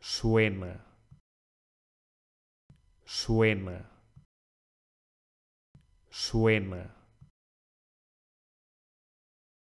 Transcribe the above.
suena, suena, suena.